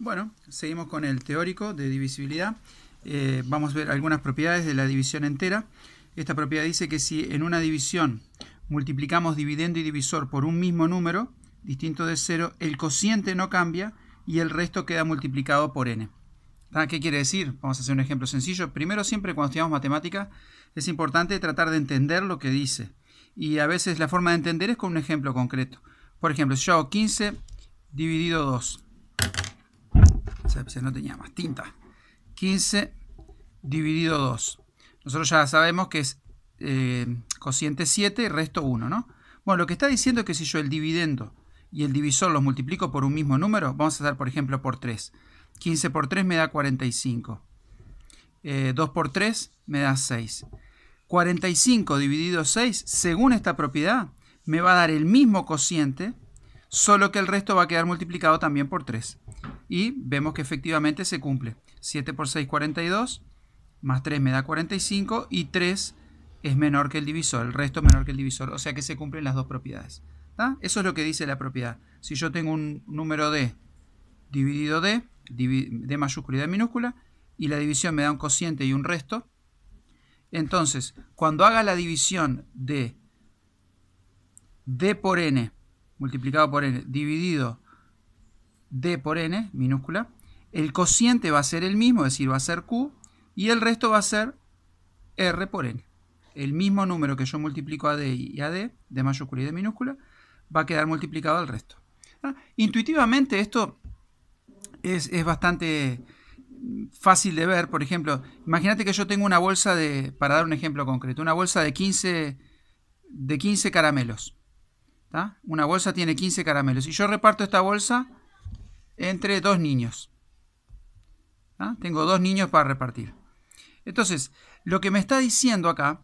Bueno, seguimos con el teórico de divisibilidad. Eh, vamos a ver algunas propiedades de la división entera. Esta propiedad dice que si en una división multiplicamos dividendo y divisor por un mismo número, distinto de cero, el cociente no cambia y el resto queda multiplicado por n. Ah, ¿Qué quiere decir? Vamos a hacer un ejemplo sencillo. Primero, siempre cuando estudiamos matemática, es importante tratar de entender lo que dice. Y a veces la forma de entender es con un ejemplo concreto. Por ejemplo, si yo hago 15 dividido 2, pues, no tenía más tinta. 15 dividido 2. Nosotros ya sabemos que es eh, cociente 7, resto 1, ¿no? Bueno, lo que está diciendo es que si yo el dividendo y el divisor los multiplico por un mismo número, vamos a dar, por ejemplo, por 3. 15 por 3 me da 45. 2 eh, por 3 me da 6. 45 dividido 6, según esta propiedad, me va a dar el mismo cociente, solo que el resto va a quedar multiplicado también por 3 y vemos que efectivamente se cumple. 7 por 6, 42, más 3 me da 45 y 3 es menor que el divisor, el resto es menor que el divisor, o sea que se cumplen las dos propiedades. Eso es lo que dice la propiedad. Si yo tengo un número D dividido D, de mayúscula y D minúscula, y la división me da un cociente y un resto, entonces, cuando haga la división de D por N, multiplicado por N, dividido d por n minúscula, el cociente va a ser el mismo, es decir, va a ser q, y el resto va a ser r por n. El mismo número que yo multiplico a d y a d, de mayúscula y de minúscula, va a quedar multiplicado al resto. Ah, intuitivamente esto es, bastante fácil de ver, por ejemplo, imagínate que yo tengo una bolsa de, para dar un ejemplo concreto, una bolsa de 15, de 15 caramelos. Una bolsa tiene 15 caramelos. Y yo reparto esta bolsa entre dos niños. ¿Ah? Tengo dos niños para repartir. Entonces, lo que me está diciendo acá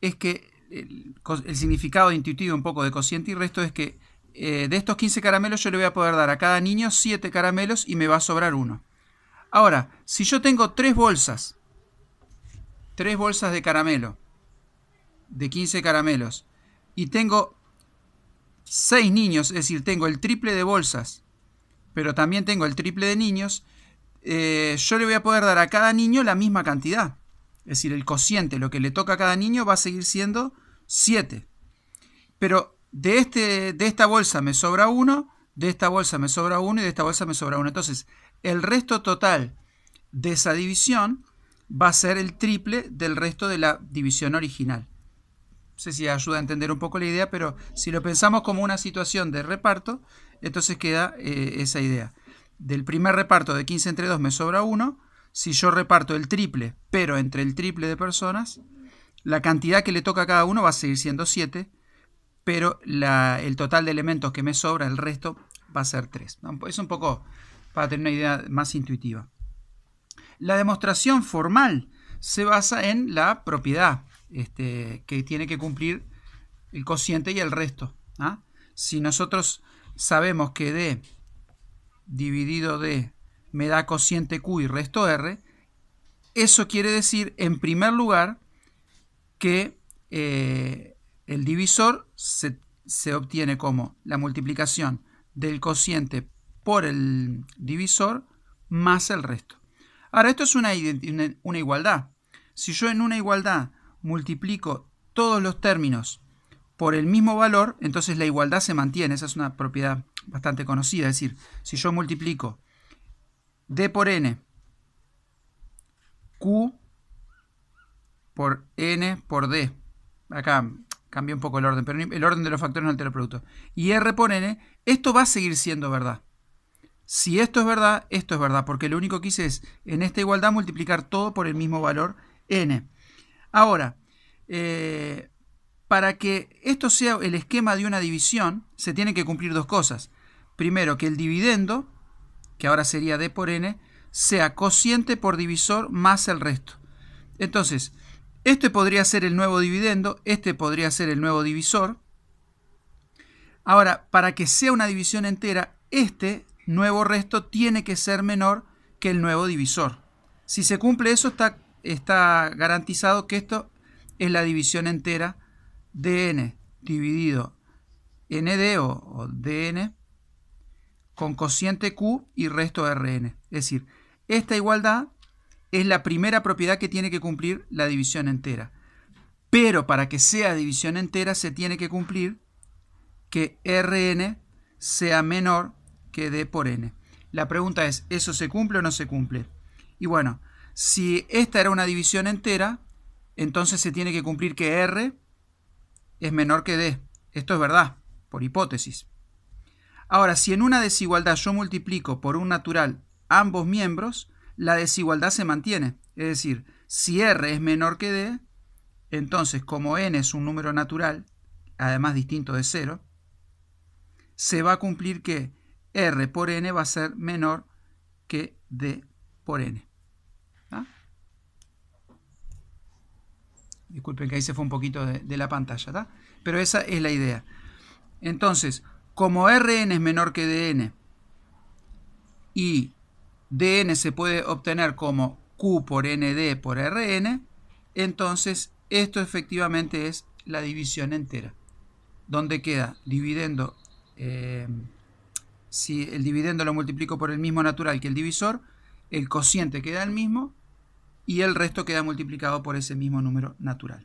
es que el, significado intuitivo un poco de cociente y resto es que eh, de estos 15 caramelos yo le voy a poder dar a cada niño 7 caramelos y me va a sobrar uno. Ahora, si yo tengo tres bolsas, 3 bolsas de caramelo, de 15 caramelos, y tengo 6 niños, es decir, tengo el triple de bolsas, pero también tengo el triple de niños, eh, yo le voy a poder dar a cada niño la misma cantidad. Es decir, el cociente, lo que le toca a cada niño va a seguir siendo 7. Pero de, este, de esta bolsa me sobra 1, de esta bolsa me sobra 1 y de esta bolsa me sobra 1. Entonces, el resto total de esa división va a ser el triple del resto de la división original. No sé si ayuda a entender un poco la idea, pero si lo pensamos como una situación de reparto, entonces queda eh, esa idea. Del primer reparto de 15 entre 2 me sobra 1. Si yo reparto el triple, pero entre el triple de personas, la cantidad que le toca a cada uno va a seguir siendo 7, pero el total de elementos que me sobra, el resto, va a ser 3. Es un poco para tener una idea más intuitiva. La demostración formal se basa en la propiedad este, que tiene que cumplir el cociente y el resto. ¿ah? Si nosotros sabemos que D dividido D me da cociente Q y resto R, eso quiere decir, en primer lugar, que eh, el divisor se, obtiene como la multiplicación del cociente por el divisor más el resto. Ahora, esto es una, igualdad. Si yo en una igualdad multiplico todos los términos por el mismo valor, entonces la igualdad se mantiene. Esa es una propiedad bastante conocida. Es decir, si yo multiplico d por n, q por n por d. Acá cambié un poco el orden, pero el orden de los factores no altera el producto. Y r por n, esto va a seguir siendo verdad. Si esto es verdad, esto es verdad, porque lo único que hice es, en esta igualdad, multiplicar todo por el mismo valor n. Ahora, eh, para que esto sea el esquema de una división, se tienen que cumplir dos cosas. Primero, que el dividendo, que ahora sería d por n, sea cociente por divisor más el resto. Entonces, este podría ser el nuevo dividendo, este podría ser el nuevo divisor. Ahora, para que sea una división entera, este nuevo resto tiene que ser menor que el nuevo divisor. Si se cumple eso, está, está garantizado que esto es la división entera dn dividido nd e o, dn con cociente q y resto de rn. Es decir, esta igualdad es la primera propiedad que tiene que cumplir la división entera. Pero para que sea división entera se tiene que cumplir que rn sea menor que d por n. La pregunta es, ¿eso se cumple o no se cumple? Y bueno, si esta era una división entera, entonces se tiene que cumplir que r es menor que D. Esto es verdad, por hipótesis. Ahora, si en una desigualdad yo multiplico por un natural ambos miembros, la desigualdad se mantiene. Es decir, si R es menor que D, entonces como N es un número natural, además distinto de 0, se va a cumplir que R por N va a ser menor que D por N. Disculpen que ahí se fue un poquito de, la pantalla, Pero esa es la idea. Entonces, como Rn es menor que Dn y Dn se puede obtener como Q por Nd por Rn, entonces esto efectivamente es la división entera. Donde queda dividendo, eh, si el dividendo lo multiplico por el mismo natural que el divisor, el cociente queda el mismo y el resto queda multiplicado por ese mismo número natural.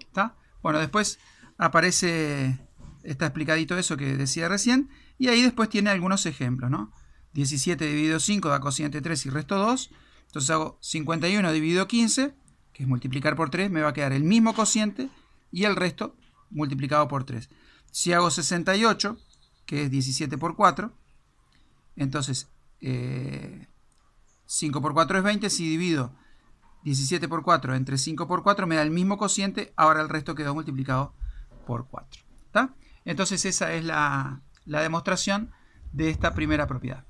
¿Está? Bueno, después aparece, está explicadito eso que decía recién, y ahí después tiene algunos ejemplos, ¿no? 17 dividido 5 da cociente 3 y resto 2, entonces hago 51 dividido 15, que es multiplicar por 3, me va a quedar el mismo cociente y el resto multiplicado por 3. Si hago 68, que es 17 por 4, entonces eh, 5 por 4 es 20. Si divido 17 por 4 entre 5 por 4 me da el mismo cociente. Ahora el resto quedó multiplicado por 4. Entonces esa es la demostración de esta primera propiedad.